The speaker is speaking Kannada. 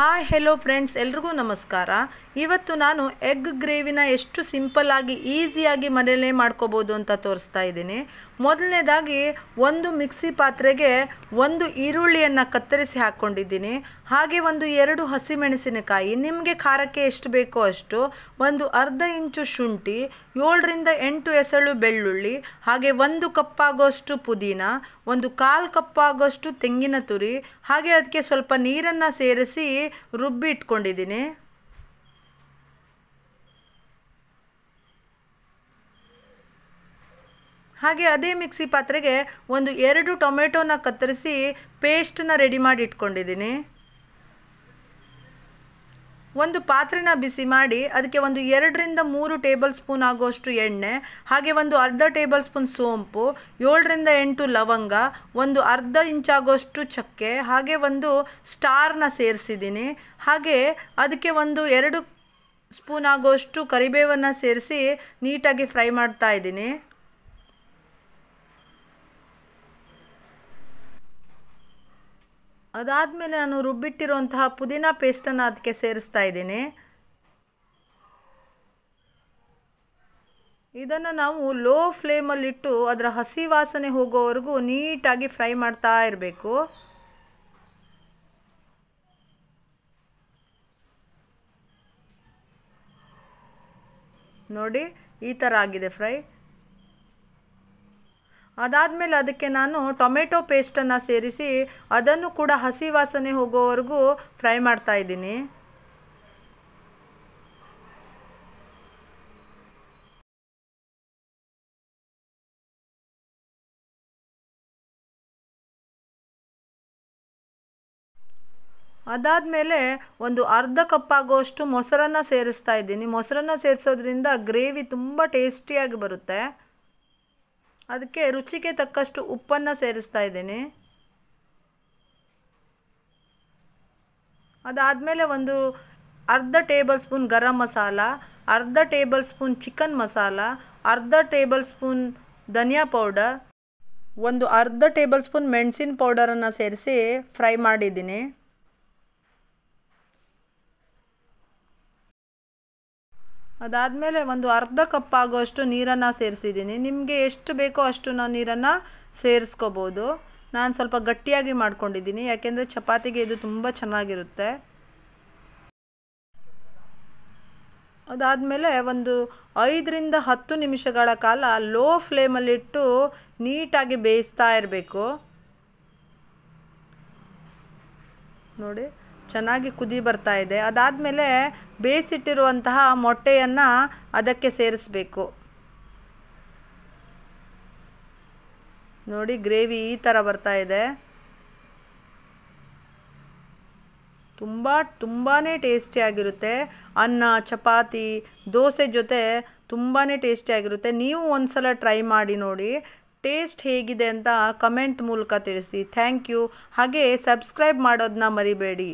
ಹಾಯ್ ಹೆಲೋ ಫ್ರೆಂಡ್ಸ್ ಎಲ್ರಿಗೂ ನಮಸ್ಕಾರ ಇವತ್ತು ನಾನು ಎಗ್ ಗ್ರೇವಿನ ಎಷ್ಟು ಸಿಂಪಲ್ಲಾಗಿ ಈಸಿಯಾಗಿ ಮನೆಯಲ್ಲೇ ಮಾಡ್ಕೋಬೋದು ಅಂತ ತೋರಿಸ್ತಾ ಇದ್ದೀನಿ ಮೊದಲನೇದಾಗಿ ಒಂದು ಮಿಕ್ಸಿ ಪಾತ್ರೆಗೆ ಒಂದು ಈರುಳ್ಳಿಯನ್ನು ಕತ್ತರಿಸಿ ಹಾಕ್ಕೊಂಡಿದ್ದೀನಿ ಹಾಗೆ ಒಂದು ಎರಡು ಹಸಿಮೆಣಸಿನಕಾಯಿ ನಿಮಗೆ ಖಾರಕ್ಕೆ ಎಷ್ಟು ಬೇಕೋ ಅಷ್ಟು ಒಂದು ಅರ್ಧ ಇಂಚು ಶುಂಠಿ ಏಳರಿಂದ ಎಂಟು ಎಸಳು ಬೆಳ್ಳುಳ್ಳಿ ಹಾಗೆ ಒಂದು ಕಪ್ಪಾಗೋಷ್ಟು ಪುದೀನ ಒಂದು ಕಾಲು ಕಪ್ಪಾಗೋಷ್ಟು ತೆಂಗಿನ ತುರಿ ಹಾಗೆ ಅದಕ್ಕೆ ಸ್ವಲ್ಪ ನೀರನ್ನು ಸೇರಿಸಿ ರುಬ್ಬಿ ಇಟ್ಕೊಂಡಿದ್ದೀನಿ ಹಾಗೆ ಅದೇ ಮಿಕ್ಸಿ ಪಾತ್ರೆಗೆ ಒಂದು ಎರಡು ಟೊಮೆಟೊನ ಕತ್ತರಿಸಿ ಪೇಸ್ಟನ್ನ ರೆಡಿ ಮಾಡಿ ಇಟ್ಕೊಂಡಿದ್ದೀನಿ ಒಂದು ಪಾತ್ರೆನ ಬಿಸಿ ಮಾಡಿ ಅದಕ್ಕೆ ಒಂದು ಎರಡರಿಂದ ಮೂರು ಟೇಬಲ್ ಸ್ಪೂನ್ ಆಗುವಷ್ಟು ಎಣ್ಣೆ ಹಾಗೆ ಒಂದು ಅರ್ಧ ಟೇಬಲ್ ಸ್ಪೂನ್ ಸೋಂಪು ಏಳರಿಂದ ಎಂಟು ಲವಂಗ ಒಂದು ಅರ್ಧ ಇಂಚಾಗುವಷ್ಟು ಚಕ್ಕೆ ಹಾಗೆ ಒಂದು ಸ್ಟಾರ್ನ ಸೇರಿಸಿದ್ದೀನಿ ಹಾಗೆ ಅದಕ್ಕೆ ಒಂದು ಎರಡು ಸ್ಪೂನ್ ಆಗುವಷ್ಟು ಕರಿಬೇವನ್ನು ಸೇರಿಸಿ ನೀಟಾಗಿ ಫ್ರೈ ಮಾಡ್ತಾ ಇದ್ದೀನಿ ಅದಾದಮೇಲೆ ನಾನು ರುಬ್ಬಿಟ್ಟಿರುವಂತಹ ಪುದೀನ ಪೇಸ್ಟನ್ನು ಅದಕ್ಕೆ ಸೇರಿಸ್ತಾ ಇದ್ದೀನಿ ಇದನ್ನು ನಾವು ಲೋ ಫ್ಲೇಮಲ್ಲಿಟ್ಟು ಅದರ ಹಸಿ ವಾಸನೆ ಹೋಗೋವರೆಗೂ ನೀಟಾಗಿ ಫ್ರೈ ಮಾಡ್ತಾ ಇರಬೇಕು ನೋಡಿ ಈ ಥರ ಆಗಿದೆ ಫ್ರೈ ಅದಾದಮೇಲೆ ಅದಕ್ಕೆ ನಾನು ಟೊಮೆಟೊ ಪೇಸ್ಟನ್ನು ಸೇರಿಸಿ ಅದನ್ನು ಕೂಡ ಹಸಿ ವಾಸನೆ ಹೋಗೋವರೆಗೂ ಫ್ರೈ ಮಾಡ್ತಾ ಇದ್ದೀನಿ ಅದಾದಮೇಲೆ ಒಂದು ಅರ್ಧ ಕಪ್ಪಾಗೋಷ್ಟು ಮೊಸರನ್ನು ಸೇರಿಸ್ತಾ ಇದ್ದೀನಿ ಮೊಸರನ್ನು ಸೇರಿಸೋದ್ರಿಂದ ಗ್ರೇವಿ ತುಂಬ ಟೇಸ್ಟಿಯಾಗಿ ಬರುತ್ತೆ ಅದಕ್ಕೆ ರುಚಿಗೆ ತಕ್ಕಷ್ಟು ಉಪ್ಪನ್ನು ಸೇರಿಸ್ತಾ ಇದ್ದೀನಿ ಅದಾದಮೇಲೆ ಒಂದು ಅರ್ಧ ಟೇಬಲ್ ಸ್ಪೂನ್ ಗರಂ ಮಸಾಲ ಅರ್ಧ ಟೇಬಲ್ ಸ್ಪೂನ್ ಚಿಕನ್ ಮಸಾಲ ಅರ್ಧ ಟೇಬಲ್ ಸ್ಪೂನ್ ಧನಿಯಾ ಪೌಡರ್ ಒಂದು ಅರ್ಧ ಟೇಬಲ್ ಸ್ಪೂನ್ ಮೆಣಸಿನ ಪೌಡರನ್ನು ಸೇರಿಸಿ ಫ್ರೈ ಮಾಡಿದ್ದೀನಿ ಅದಾದಮೇಲೆ ಒಂದು ಅರ್ಧ ಕಪ್ ಆಗುವಷ್ಟು ನೀರನ್ನು ಸೇರಿಸಿದ್ದೀನಿ ನಿಮಗೆ ಎಷ್ಟು ಬೇಕೋ ಅಷ್ಟು ನಾವು ನೀರನ್ನು ಸೇರಿಸ್ಕೋಬೋದು ನಾನು ಸ್ವಲ್ಪ ಗಟ್ಟಿಯಾಗಿ ಮಾಡ್ಕೊಂಡಿದ್ದೀನಿ ಯಾಕೆಂದರೆ ಚಪಾತಿಗೆ ಇದು ತುಂಬ ಚೆನ್ನಾಗಿರುತ್ತೆ ಅದಾದಮೇಲೆ ಒಂದು ಐದರಿಂದ ಹತ್ತು ನಿಮಿಷಗಳ ಕಾಲ ಲೋ ಫ್ಲೇಮಲ್ಲಿಟ್ಟು ನೀಟಾಗಿ ಬೇಯಿಸ್ತಾ ಇರಬೇಕು ನೋಡಿ ಚೆನ್ನಾಗಿ ಕುದಿ ಬರ್ತಾ ಇದೆ ಅದಾದಮೇಲೆ ಬೇಯಿಸಿಟ್ಟಿರುವಂತಹ ಮೊಟ್ಟೆಯನ್ನು ಅದಕ್ಕೆ ಸೇರಿಸಬೇಕು ನೋಡಿ ಗ್ರೇವಿ ಈ ಥರ ಬರ್ತಾ ಇದೆ ತುಂಬ ತುಂಬಾ ಟೇಸ್ಟಿಯಾಗಿರುತ್ತೆ ಅನ್ನ ಚಪಾತಿ ದೋಸೆ ಜೊತೆ ತುಂಬಾ ಟೇಸ್ಟಿಯಾಗಿರುತ್ತೆ ನೀವು ಒಂದು ಸಲ ಟ್ರೈ ಮಾಡಿ ನೋಡಿ ಟೇಸ್ಟ್ ಹೇಗಿದೆ ಅಂತ ಕಮೆಂಟ್ ಮೂಲಕ ತಿಳಿಸಿ ಥ್ಯಾಂಕ್ ಯು ಹಾಗೆ ಸಬ್ಸ್ಕ್ರೈಬ್ ಮಾಡೋದನ್ನ ಮರಿಬೇಡಿ